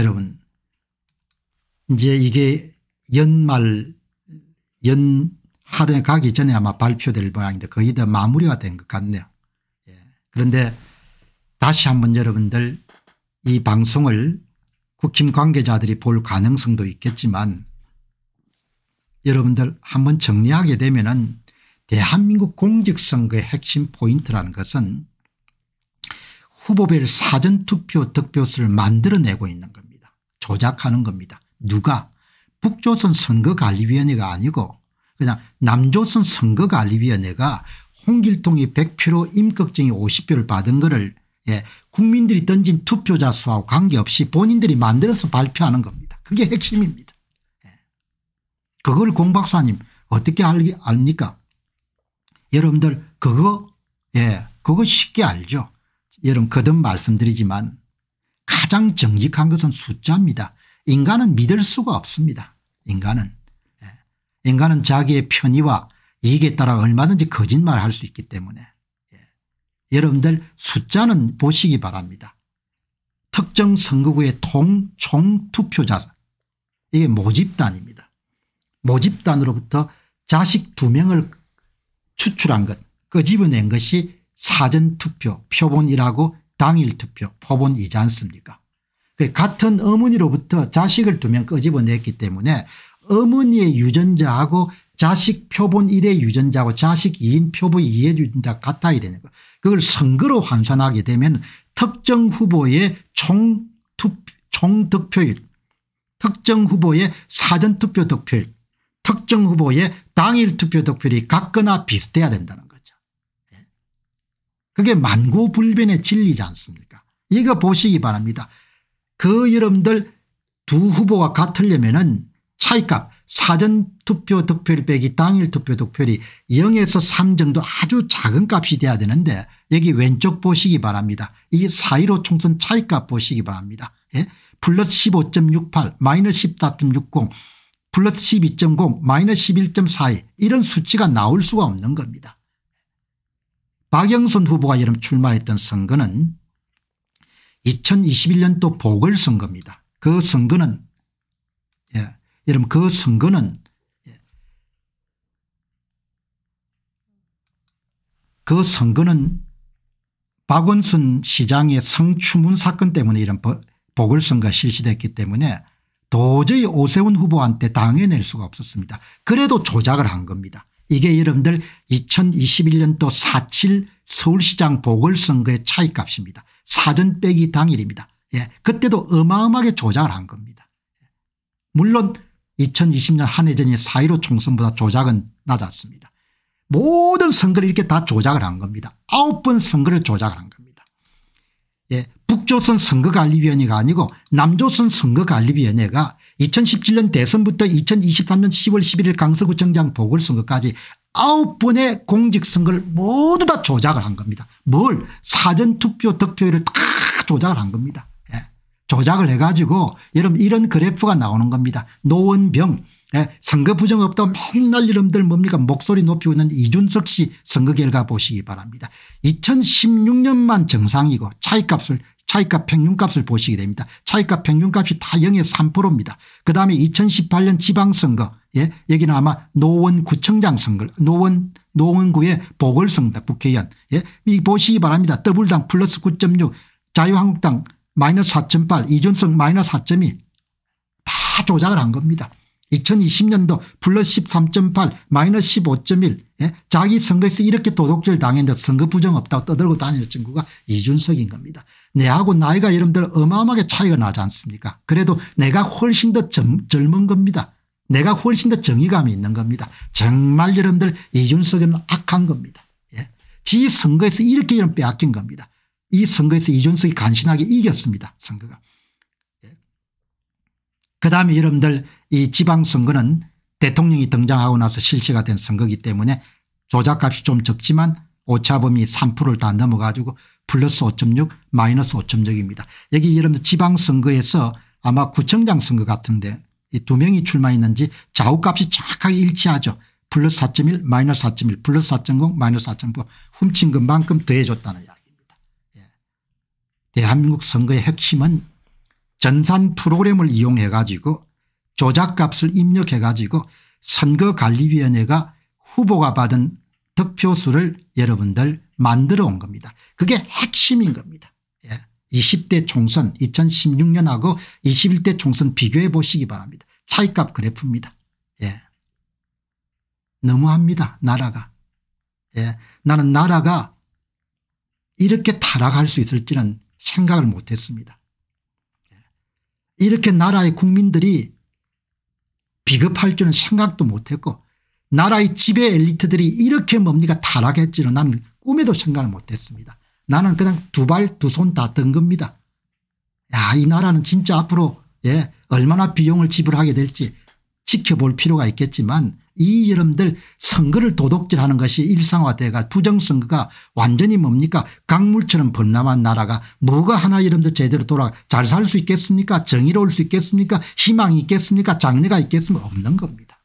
여러분 이제 이게 연말 연하루에 가기 전에 아마 발표될 모양인데 거의 다 마무리가 된 것 같네요. 예. 그런데 다시 한번 여러분들 이 방송을 국힘 관계자들이 볼 가능성도 있겠지만 여러분들 한번 정리하게 되면 은 대한민국 공직선거의 핵심 포인트라는 것은 후보별 사전투표 득표수를 만들어내고 있는 겁니다. 조작하는 겁니다. 누가 북조선 선거관리위원회가 아니고 그냥 남조선 선거관리위원회가 홍길동이 100표로 임꺽정이 50표를 받은 거를 예, 국민들이 던진 투표자 수하고 관계없이 본인들이 만들어서 발표하는 겁니다. 그게 핵심입니다. 예. 그걸 공 박사님 어떻게 알기, 압니까 여러분들 그거 예 그거 쉽게 알죠. 여러분 거듭 말씀드리지만 가장 정직한 것은 숫자입니다. 인간은 믿을 수가 없습니다. 인간은. 예. 인간은 자기의 편의와 이익에 따라 얼마든지 거짓말을 할 수 있기 때문에 예. 여러분들 숫자는 보시기 바랍니다. 특정 선거구의 통, 총 투표자 이게 모집단입니다. 모집단으로부터 자식 두 명을 추출한 것 끄집어낸 그 것이 사전투표 표본이라고 당일 투표 표본이지 않습니까 그 같은 어머니로부터 자식을 두명 끄집어냈기 때문에 어머니의 유전자하고 자식 표본 1의 유전자하고 자식 2인 표본 2의 유전자 같아야 되는 거 그걸 선거로 환산하게 되면 특정 후보의 총 득표율 특정 후보의 사전투표 득표율 특정 후보의 당일 투표 득표율이 같거나 비슷해야 된다는 그게 만고불변의 진리지 않습니까 이거 보시기 바랍니다. 그 여러분들 두 후보가 같으려면 은 차이값 사전투표 득표율 빼기 당일 투표 득표율이 0에서 3점도 아주 작은 값이 돼야 되는데 여기 왼쪽 보시기 바랍니다. 이4.15 총선 차이값 보시기 바랍니다. 예? 플러스 15.68 마이너스 14.60 플러스 12.0 마이너스 11.42 이런 수치가 나올 수가 없는 겁니다. 박영선 후보가 여름 출마했던 선거는 2021년도 보궐선거입니다. 그 선거는 예, 여러분 그 선거는 예, 그 선거는 박원순 시장의 성추문 사건 때문에 이런 보궐선거가 실시됐기 때문에 도저히 오세훈 후보한테 당해낼 수가 없었습니다. 그래도 조작을 한 겁니다. 이게 여러분들 2021년 도4.7 서울시장 보궐선거의 차이값입니다. 사전 빼기 당일입니다. 예, 그때도 어마어마하게 조작을 한 겁니다. 예, 물론 2020년 한해 전이 4.15 총선보다 조작은 낮았습니다. 모든 선거를 이렇게 다 조작을 한 겁니다. 아홉 번 선거를 조작을 한 겁니다. 예, 북조선 선거관리위원회가 아니고 남조선 선거관리위원회가 2017년 대선부터 2023년 10월 11일 강서구청장 보궐선거까지 9번의 공직선거를 모두 다 조작을 한 겁니다. 뭘 사전투표 득표율을 다 조작을 한 겁니다. 예. 조작을 해가지고 여러분 이런 그래프가 나오는 겁니다. 노원병 예. 선거 부정 없다고 맨날 이름들 뭡니까 목소리 높이고 있는 이준석 씨 선거 결과 보시기 바랍니다. 2016년만 정상이고 차이값을 차익값 평균값을 보시게 됩니다. 차익값 평균값이 다 0에 3%입니다. 그 다음에 2018년 지방선거 예 여기는 아마 노원 구청장 선거 노원 노원구의 보궐선거 국회의원 예이 보시기 바랍니다. 더블당 플러스 9.6 자유한국당 마이너스 4.8 이준석 마이너스 4.2다 조작을 한 겁니다. 2020년도 플러스 13.8 마이너스 15.1 예? 자기 선거에서 이렇게 도둑질 당했는데 선거 부정 없다고 떠들고 다니는 친구가 이준석인 겁니다. 내하고 나이가 여러분들 어마어마하게 차이가 나지 않습니까 그래도 내가 훨씬 더 젊, 젊은 겁니다. 내가 훨씬 더 정의감이 있는 겁니다. 정말 여러분들 이준석은 악한 겁니다. 예? 지 선거에서 이렇게 이런 빼앗긴 겁니다. 이 선거에서 이준석이 간신하게 이겼습니다. 선거가. 그다음에 여러분들 이 지방선거는 대통령이 등장하고 나서 실시가 된 선거기 때문에 조작값이 좀 적지만 오차범위 3%를 다 넘어가지고 플러스 5.6 마이너스 5.6입니다. 여기 여러분들 지방선거에서 아마 구청장 선거 같은데 이 두 명이 출마했는지 좌우값이 정확하게 일치하죠. 플러스 4.1 마이너스 4.1 플러스 4.0 마이너스 4.9 훔친 것만큼 더해줬다는 이야기입니다. 예. 대한민국 선거의 핵심은 전산 프로그램을 이용해 가지고 조작값을 입력해 가지고 선거관리위원회가 후보가 받은 득표수를 여러분들 만들어 온 겁니다. 그게 핵심인 겁니다. 20대 예. 총선 2016년하고 21대 총선 비교해 보시기 바랍니다. 차이값 그래프입니다. 예. 너무합니다. 나라가. 예. 나는 나라가 이렇게 타락할 수 있을지는 생각을 못했습니다. 이렇게 나라의 국민들이 비겁할 줄은 생각도 못했고 나라의 지배 엘리트들이 이렇게 뭡니까 타락했지는 나는 꿈에도 생각을 못했습니다. 나는 그냥 두 발 두 손 다 든 겁니다. 야이 나라는 진짜 앞으로 예 얼마나 비용을 지불하게 될지 지켜볼 필요가 있겠지만 이 여러분들 선거를 도둑질하는 것이 일상화돼가 부정선거가 완전히 뭡니까 강물처럼 범람한 나라가 뭐가 하나 여러분들 제대로 돌아 가잘 살 수 있겠습니까 정의로울 수 있겠습니까 희망이 있겠습니까 장래가 있겠습니까 없는 겁니다.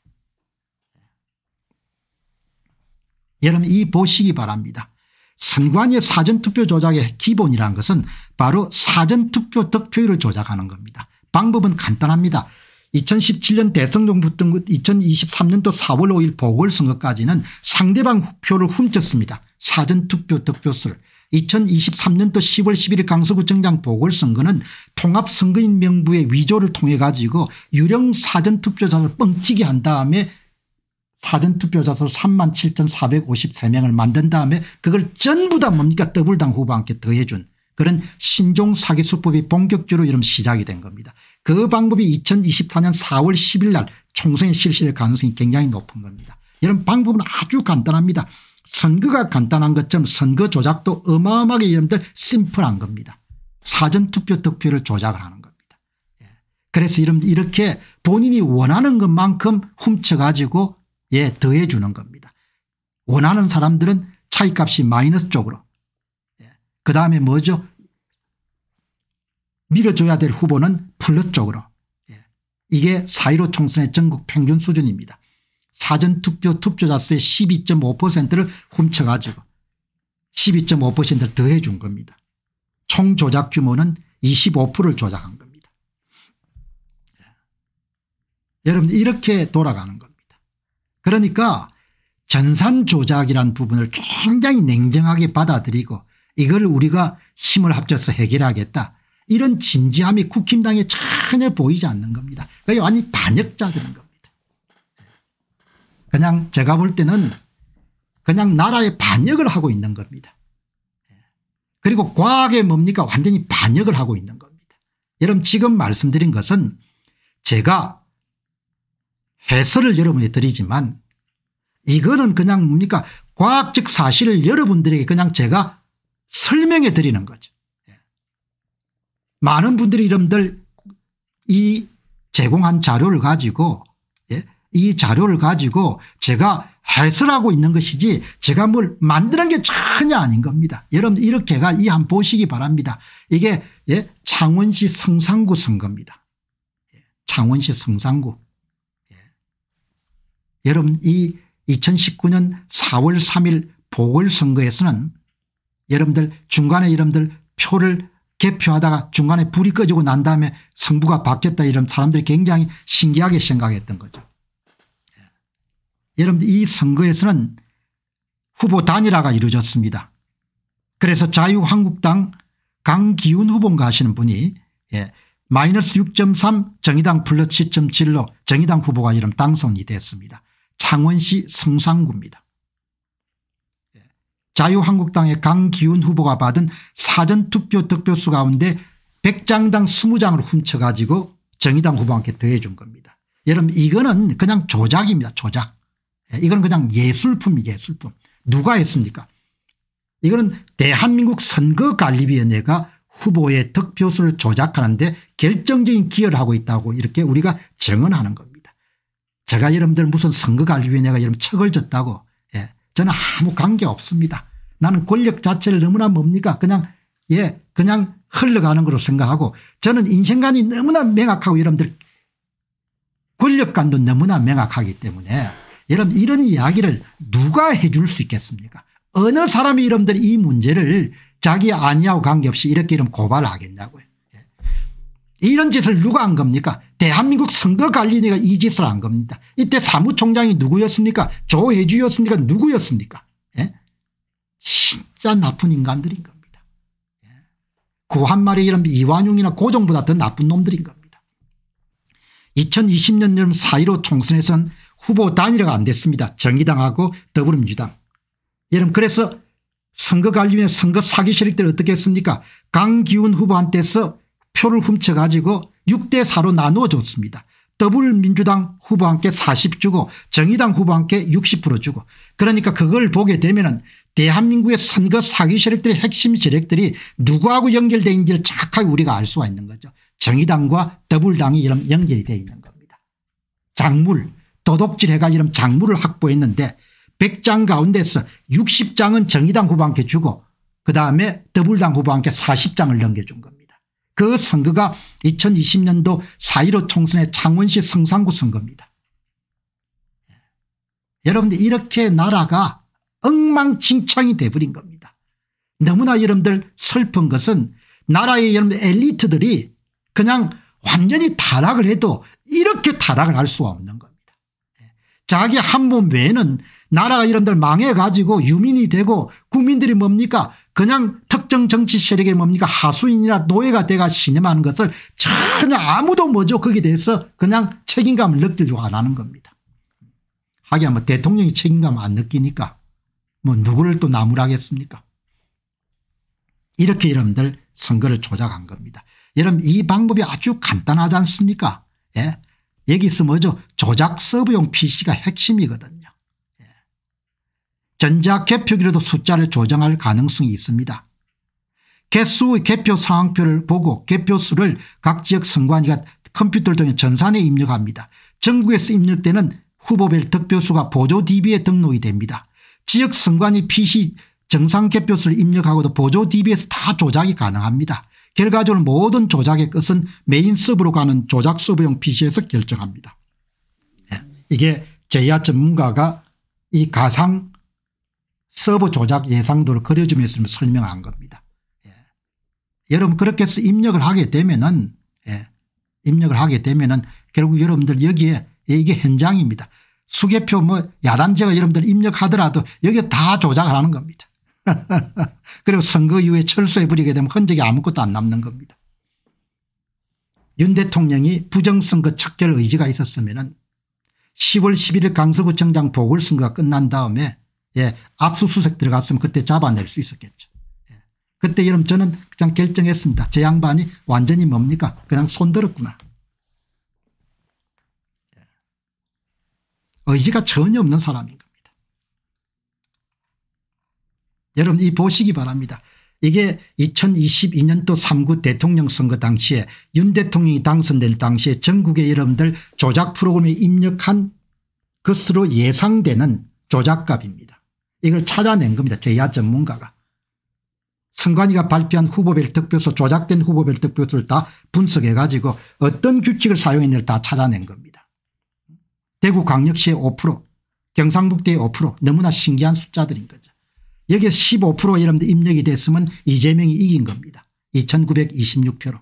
여러분 이 보시기 바랍니다. 선관위의 사전투표 조작의 기본이라는 것은 바로 사전투표 득표율을 조작하는 겁니다. 방법은 간단합니다. 2017년 대선 정부부터 2023년도 4월 5일 보궐선거까지는 상대방 표를 훔쳤습니다. 사전투표 득표수를. 2023년도 10월 11일 강서구청장 보궐선거는 통합선거인 명부의 위조를 통해 가지고 유령 사전투표자를 뻥튀기 한 다음에 사전투표자수 3만 7,453명을 만든 다음에 그걸 전부 다 뭡니까 더블당 후보한테 더해준 그런 신종 사기수법이 본격적으로 이런 시작이 된 겁니다. 그 방법이 2024년 4월 10일 날 총선에 실시될 가능성이 굉장히 높은 겁니다. 이런 방법은 아주 간단합니다. 선거가 간단한 것처럼 선거 조작도 어마어마하게 여러분들 심플한 겁니다. 사전투표 득표를 조작을 하는 겁니다. 예. 그래서 여러분들 이렇게 본인이 원하는 것만큼 훔쳐가지고 예 더해 주는 겁니다. 원하는 사람들은 차이값이 마이너스 쪽으로 예. 그다음에 뭐죠 밀어줘야 될 후보는 플러 쪽으로 예. 이게 4.15 총선의 전국 평균 수준입니다. 사전투표 투표자 수의 12.5%를 훔쳐가지고 12.5%를 더해 준 겁니다. 총 조작 규모는 25%를 조작한 겁니다. 예. 여러분 들 이렇게 돌아가는 겁니다. 그러니까 전산 조작이란 부분을 굉장히 냉정하게 받아들이고 이걸 우리가 힘을 합쳐서 해결하겠다 이런 진지함이 국힘당에 전혀 보이지 않는 겁니다. 그게 완전 반역자들인 겁니다. 그냥 제가 볼 때는 그냥 나라에 반역을 하고 있는 겁니다. 그리고 과학에 뭡니까 완전히 반역을 하고 있는 겁니다. 여러분 지금 말씀드린 것은 제가 해설을 여러분에 드리지만 이거는 그냥 뭡니까 과학적 사실을 여러분들에게 그냥 제가 설명해 드리는 거죠. 많은 분들이 여러분들 이 제공한 자료를 가지고 예? 이 자료를 가지고 제가 해설하고 있는 것이지 제가 뭘 만드는 게 전혀 아닌 겁니다. 여러분 이렇게가 이 한 보시기 바랍니다. 이게 예? 창원시 성산구 선거입니다. 예. 창원시 성산구. 예. 여러분 이 2019년 4월 3일 보궐선거에서는 여러분들 중간에 여러분들 표를 개표하다가 중간에 불이 꺼지고 난 다음에 승부가 바뀌었다 이런 사람들이 굉장히 신기하게 생각했던 거죠. 예. 여러분들 이 선거에서는 후보 단일화가 이루어졌습니다. 그래서 자유한국당 강기훈 후보인가 하시는 분이 예, 마이너스 6.3 정의당 플러스 7.7로 정의당 후보가 이름 당선이 됐습니다. 창원시 성산구입니다. 자유한국당의 강기훈 후보가 받은 사전투표 득표수 가운데 100장당 20장을 훔쳐가지고 정의당 후보한테 더해준 겁니다. 여러분 이거는 그냥 조작입니다. 조작. 예, 이건 그냥 예술품이 예술품. 누가 했습니까 이거는 대한민국 선거관리위원회가 후보의 득표수를 조작하는데 결정적인 기여를 하고 있다고 이렇게 우리가 증언하는 겁니다. 제가 여러분들 무슨 선거관리위원회가 여러분 척을 졌다고 저는 아무 관계 없습니다. 나는 권력 자체를 너무나 뭡니까 그냥 예 그냥 흘러가는 거로 생각하고 저는 인생관이 너무나 명확하고 여러분들 권력관도 너무나 명확하기 때문에 여러분 이런 이야기를 누가 해줄 수 있겠습니까 어느 사람이 여러분들 이 문제를 자기 아니하고 관계없이 이렇게 이름 고발하겠냐고요. 예. 이런 짓을 누가 한 겁니까 대한민국 선거관리위가 원회이 짓을 한 겁니다. 이때 사무총장이 누구였습니까 조혜주였습니까 누구였습니까 예? 진짜 나쁜 인간들인 겁니다. 예? 구한 그 말이 이런 이완용이나 고정보다더 나쁜 놈들인 겁니다. 2020년 여름 4.15 총선에서는 후보 단일화가 안 됐습니다. 정의당하고 더불어민주당. 여러분 그래서 선거관리위원 회 선거 사기 세력들 어떻게 했습니까 강기훈 후보한테서 표를 훔쳐가지고 6대 4로 나누어줬습니다. 더블 민주당 후보 함께 40 주고 정의당 후보 함께 60% 주고 그러니까 그걸 보게 되면 대한민국의 선거 사기 세력들의 핵심 세력들이 누구하고 연결되 있는지를 정확하게 우리가 알 수가 있는 거죠. 정의당과 더블당이 이런 연결이 되어 있는 겁니다. 작물 도둑질해가 이런 작물을 확보했는데 100장 가운데서 60장은 정의당 후보한테 주고 그다음에 더블당 후보한테 40장을 넘겨준 겁니다. 그 선거가 2020년도 4.15 총선의 창원시 성산구 선거입니다. 예. 여러분들 이렇게 나라가 엉망진창이 돼버린 겁니다. 너무나 여러분들 슬픈 것은 나라의 여러분 엘리트들이 그냥 완전히 타락을 해도 이렇게 타락을 할 수가 없는 겁니다. 예. 자기 한몸 외에는 나라가 여러분들 망해가지고 유민이 되고 국민들이 뭡니까 그냥 특정 정치 세력의 뭡니까 하수인이나 노예가 돼가 신임하는 것을 전혀 아무도 뭐죠 거기에 대해서 그냥 책임감을 느끼려고 안 하는 겁니다. 하기야 뭐 대통령이 책임감 안 느끼니까 뭐 누구를 또 나무라겠습니까 이렇게 여러분들 선거를 조작한 겁니다. 여러분 이 방법이 아주 간단하지 않습니까 예? 여기서 뭐죠 조작 서브용 pc가 핵심이거든요. 예. 전자개표기로도 숫자를 조정할 가능성이 있습니다. 개수의 개표 상황표를 보고 개표수를 각 지역 선관위가 컴퓨터를 통해 전산에 입력합니다. 전국에서 입력되는 후보별 득표수가 보조 DB에 등록이 됩니다. 지역 선관위 PC 정상 개표수를 입력하고도 보조 DB에서 다 조작이 가능합니다. 결과적으로 모든 조작의 끝은 메인 서브로 가는 조작 서브용 PC에서 결정합니다. 예, 이게 제야 전문가가 이 가상 서버 조작 예상도를 그려주면서 설명한 겁니다. 여러분 그렇게 해서 입력을 하게 되면은 예, 입력을 하게 되면은 결국 여러분들 여기에 예, 이게 현장입니다. 수개표 뭐 야단제가 여러분들 입력하더라도 여기다 조작을 하는 겁니다. 그리고 선거 이후에 철수해버리게 되면 흔적이 아무것도 안 남는 겁니다. 윤 대통령이 부정선거 척결 의지가 있었으면 10월 11일 강서구청장 보궐선거가 끝난 다음에 예, 압수수색 들어갔으면 그때 잡아낼 수 있었겠죠. 그때 여러분 저는 그냥 결정했습니다. 제 양반이 완전히 뭡니까 그냥 손들었구나. 예. 의지가 전혀 없는 사람인 겁니다. 여러분 이 보시기 바랍니다. 이게 2022년도 3구 대통령 선거 당시에 윤 대통령이 당선될 당시에 전국의 여러분들 조작 프로그램에 입력한 것으로 예상되는 조작값입니다. 이걸 찾아낸 겁니다. 제야 전문가가. 선관위가 발표한 후보별 득표수 조작된 후보별 득표수를 다 분석해 가지고 어떤 규칙을 사용했는지를 다 찾아낸 겁니다. 대구광역시의 5% 경상북도의 5% 너무나 신기한 숫자들인 거죠. 여기에 15% 여러분들 입력이 됐으면 이재명이 이긴 겁니다. 2926표로.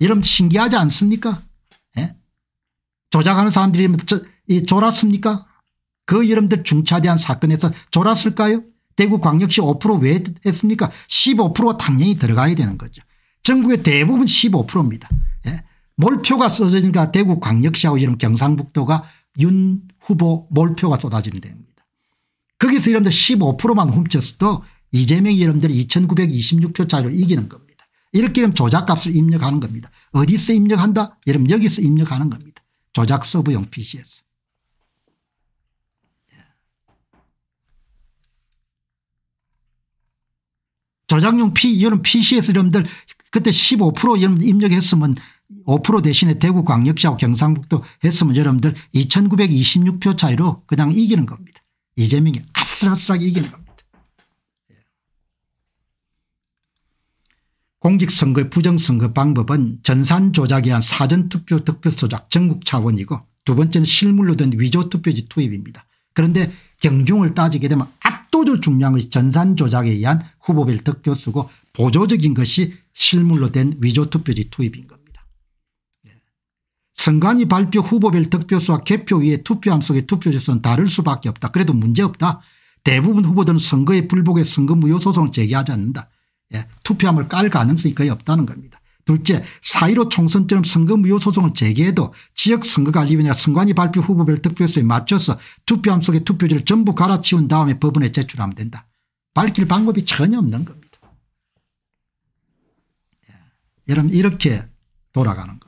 여러분 신기하지 않습니까 예? 조작하는 사람들이 졸았습니까 그 여러분들 중차대한 사건에서 졸았을까요 대구광역시 5%왜 했습니까 15%가 당연히 들어가야 되는 거죠. 전국의 대부분 15%입니다. 예. 몰표가 써지니까 대구광역시하고 이런 경상북도가 윤 후보 몰표가 쏟아지면됩니다 거기서 여러분들 15%만 훔쳤어도 이재명 여러분들이 2926표 차로 이 이기는 겁니다. 이렇게 되면 조작값을 입력하는 겁니다. 어디서 입력한다? 여러분 여기서 입력하는 겁니다. 조작 서브용 PC에서. 저작용 피, 여러분 PC에서 여러분들 그때 15% 여러분 입력했으면 5% 대신에 대구 광역시하고 경상북도 했으면 여러분들 2926표 차이로 그냥 이기는 겁니다. 이재명이 아슬아슬하게 이기는 겁니다. 예. 공직선거의 부정선거 방법은 전산 조작에 한 사전투표 득표 조작 전국 차원이고 두 번째는 실물로 된 위조투표지 투입입니다. 그런데 경중을 따지게 되면 압도적 중요한 것이 전산 조작에 의한 후보별 득표수고 보조적인 것이 실물로 된 위조투표지 투입인 겁니다. 예. 선관위 발표 후보별 득표수와 개표위의 투표함 속의 투표지수는 다를 수밖에 없다. 그래도 문제없다. 대부분 후보들은 선거의 불복에 선거 무효 소송을 제기하지 않는다. 예. 투표함을 깔 가능성이 거의 없다는 겁니다. 둘째 사1로 총선처럼 선거무효 소송을 제기해도 지역선거관리위원회가 선관위 발표 후보별 득표수에 맞춰서 투표함 속에 투표지를 전부 갈아치운 다음에 법원에 제출하면 된다. 밝힐 방법이 전혀 없는 겁니다. 예. 여러분 이렇게 돌아가는 거예요.